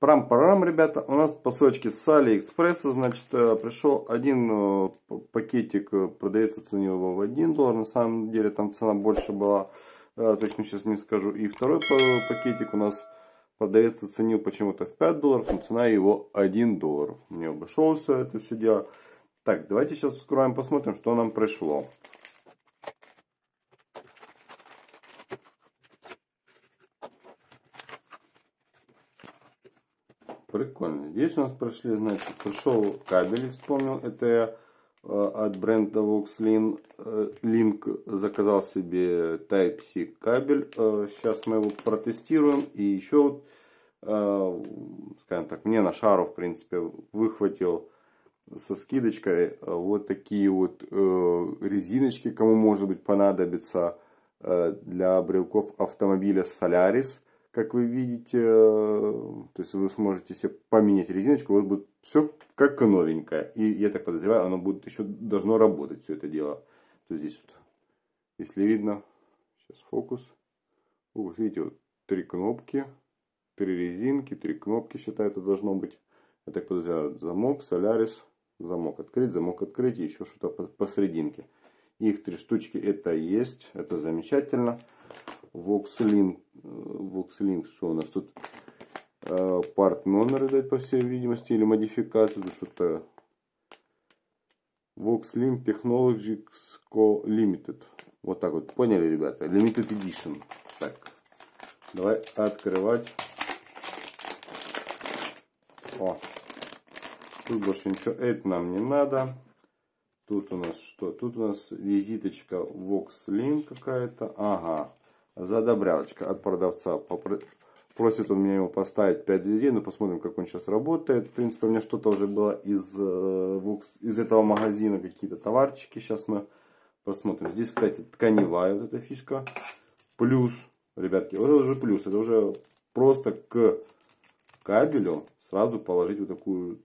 Прам-парам, ребята, у нас посылочки с Алиэкспресса, значит, э, пришел один э, пакетик, э, продается, ценил его в 1 доллар, на самом деле там цена больше была, точно сейчас не скажу, и второй пакетик у нас продается, ценил почему-то в 5 долларов, но цена его 1 доллар, мне обошелся это все дело. Так, давайте сейчас вскроем, посмотрим, что нам пришло. Прикольно. Здесь у нас прошли, значит, пошел кабель, вспомнил, это я э, от бренда VoxLink э, Link заказал себе Type-C кабель. Э, сейчас мы его протестируем. И еще, скажем так, мне на шару, в принципе, выхватил со скидочкой вот такие вот резиночки, кому может быть понадобится для брелков автомобиля Solaris. Как вы видите, э, то есть вы сможете себе поменять резиночку, у вас будет все как новенькое. И я так подозреваю, оно будет еще должно работать все это дело. То есть здесь вот, если видно, сейчас фокус. Фокус, видите, вот три кнопки, три резинки, три кнопки, считаю, это должно быть. Я так подозреваю, замок, солярис, замок открыть, замок открыть и еще что-то посерединке. Их три штучки это есть, это замечательно. Voxlink. Э, Voxlink, что у нас тут? Э, Парт номер, дать по всей видимости, или модификацию, что-то. Voxlink Technologies Co. Limited. Вот так вот, поняли, ребята? Limited Edition. Так, давай открывать. О, тут больше ничего, это нам не надо. Тут у нас что? Тут у нас визиточка VoxLink какая-то. Ага за одобрялочка от продавца. Просит он меня его поставить 5 DVD, но посмотрим, как он сейчас работает. В принципе, у меня что-то уже было из, э, из этого магазина, какие-то товарчики. Сейчас мы посмотрим. Здесь, кстати, тканевая вот эта фишка. Плюс, ребятки, вот это уже плюс. Это уже просто к кабелю сразу положить вот такую,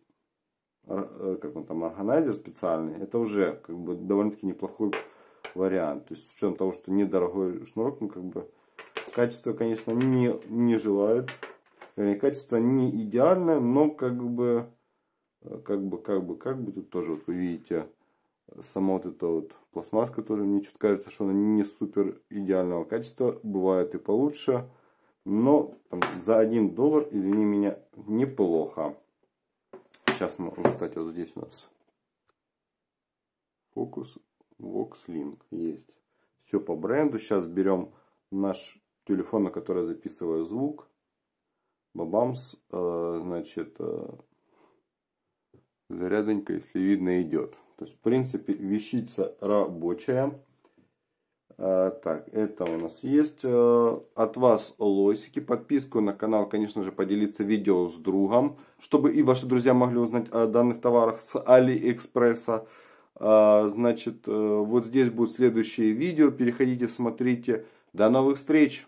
э, э, как он там, органайзер специальный. Это уже как бы довольно-таки неплохой вариант. То есть с учетом того, что недорогой шнурок, ну как бы качество, конечно, не, не желает. Вернее, качество не идеальное, но как бы, как бы, как бы, как бы, тут тоже вот вы видите, сама вот эта вот пластмасска которая мне что-то кажется, что она не супер идеального качества, бывает и получше, но там, за 1 доллар, извини меня, неплохо. Сейчас мы, кстати, вот здесь у нас фокус, VoxLink есть. Все по бренду. Сейчас берем наш телефон, на который записываю звук. Бабамс, э, значит, э, если видно, идет. То есть, в принципе, вещица рабочая. Э, так, это у нас есть. Э, от вас лосики. Подписку на канал, конечно же, поделиться видео с другом, чтобы и ваши друзья могли узнать о данных товарах с Алиэкспресса. А, значит, э, вот здесь будут следующие видео. Переходите, смотрите. До новых встреч!